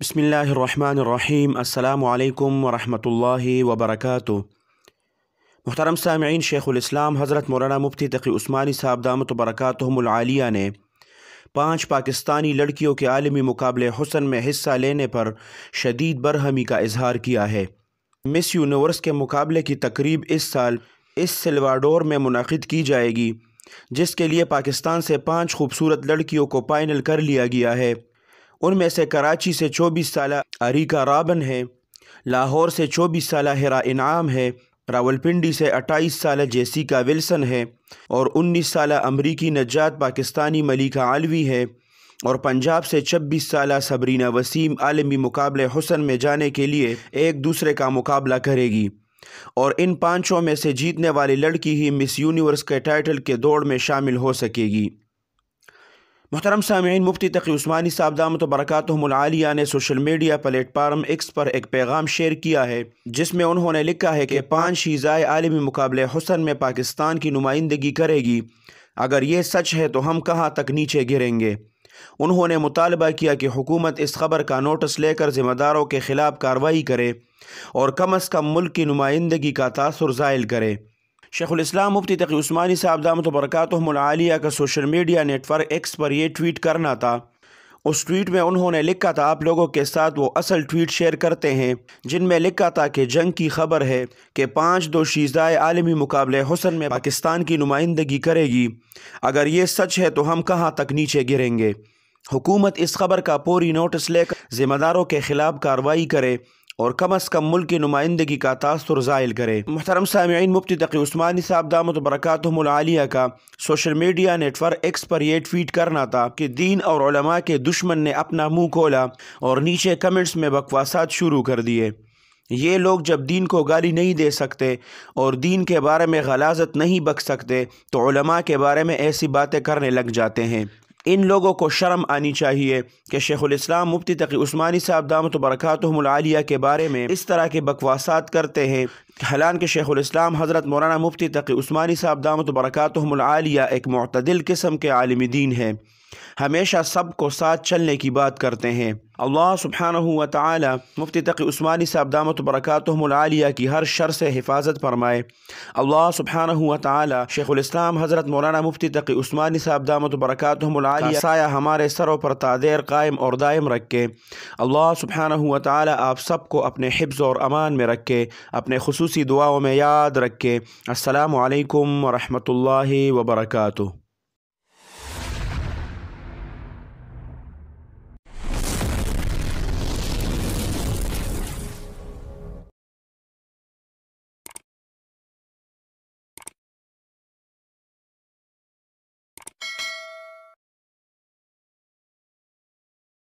بسم اللہ الرحمن الرحیم السلام علیکم ورحمۃ اللہ وبرکاتہ محترم سامعین شیخ الاسلام حضرت مولانا مفتی تقی عثمانی صاحب دامت وبرکاتہ العالیہ نے پانچ پاکستانی لڑکیوں کے عالمی مقابلے حسن میں حصہ لینے پر شدید برہمی کا اظہار کیا ہے مس یونیورس کے مقابلے کی تقریب اس سال اس سلواڈور میں منعقد کی جائے گی جس کے لیے پاکستان سے پانچ خوبصورت لڑکیوں کو پائنل کر لیا گیا ہے ان میں سے کراچی سے چوبیس سالہ اریکا رابن ہے لاہور سے چوبیس سالہ ہیرا انعام ہے راولپنڈی سے اٹھائیس سالہ جیسیکا ولسن ہے اور انیس سالہ امریکی نجات پاکستانی ملیکہ علوی ہے اور پنجاب سے چھبیس سالہ سبرینہ وسیم عالمی مقابلے حسن میں جانے کے لیے ایک دوسرے کا مقابلہ کرے گی اور ان پانچوں میں سے جیتنے والی لڑکی ہی مس یونیورس کے ٹائٹل کے دوڑ میں شامل ہو سکے گی محترم سامعین مفتی تقی عثمانی صاحب دامت و برکاتہم العالیہ نے social media platform X پر ایک پیغام شیئر کیا ہے جس میں انہوں نے لکھا ہے کہ پانچ شیزائے عالمی مقابلے حسن میں پاکستان کی نمائندگی کرے گی اگر یہ سچ ہے تو ہم کہاں تک نیچے گریں گے انہوں نے مطالبہ کیا کہ حکومت اس خبر کا نوٹس لے کر ذمہ داروں کے خلاف کارروائی کرے اور کم از کم ملک کی نمائندگی کا تاثر زائل کرے شیخ الاسلام مفتی تقی عثمانی صاحب دامت و برکاتہ ملعالیہ کا سوشل میڈیا نیٹورک ایکس پر یہ ٹویٹ کرنا تھا اس ٹویٹ میں انہوں نے لکھا تھا آپ لوگوں کے ساتھ وہ اصل ٹویٹ شیئر کرتے ہیں جن میں لکھا تھا کہ جنگ کی خبر ہے کہ پانچ دو شیزائے عالمی مقابلے حسن میں پاکستان کی نمائندگی کرے گی اگر یہ سچ ہے تو ہم کہاں تک نیچے گریں گے حکومت اس خبر کا پوری نوٹس لے کر ذمہ داروں کے خلاف کاروائی کرے اور کم از کم ملک کی نمائندگی کا تاثر زائل کرے محترم سامعین مفتی تقی عثمانی صاحب دامت برکاتہم العالیہ کا سوشل میڈیا نیٹورک ایکس پر یہ ٹویٹ کرنا تھا کہ دین اور علماء کے دشمن نے اپنا منہ کھولا اور نیچے کمنٹس میں بکواسات شروع کر دیے یہ لوگ جب دین کو گالی نہیں دے سکتے اور دین کے بارے میں غلازت نہیں بک سکتے تو علماء کے بارے میں ایسی باتیں کرنے لگ جاتے ہیں ان لوگوں کو شرم آنی چاہیے کہ شیخ الاسلام مفتی تقی عثمانی صاحب دامت و برکاتہم العالیہ کے بارے میں اس طرح کے بکواسات کرتے ہیں حالانکہ شیخ الاسلام حضرت مولانا مفتی تقی عثمانی صاحب دامت و برکاتہم العالیہ ایک معتدل قسم کے عالم دین ہے ہمیشہ سب کو ساتھ چلنے کی بات کرتے ہیں اللہ سبحانہ وتعالی مفتی تقی عثمانی صاحب دامت برکاتہم العالیہ کی ہر شر سے حفاظت فرمائے اللہ سبحانہ وتعالی شیخ الاسلام حضرت مولانا مفتی تقی عثمانی سے دامت برکاتہم العالیہ سایہ ہمارے سروں پر تادیر قائم اور دائم رکھے اللہ سبحانہ وتعالی آپ سب کو اپنے حفظ اور امان میں رکھے اپنے خصوصی دعاؤں میں یاد رکھے السلام علیکم ورحمۃ اللہ وبرکاتہ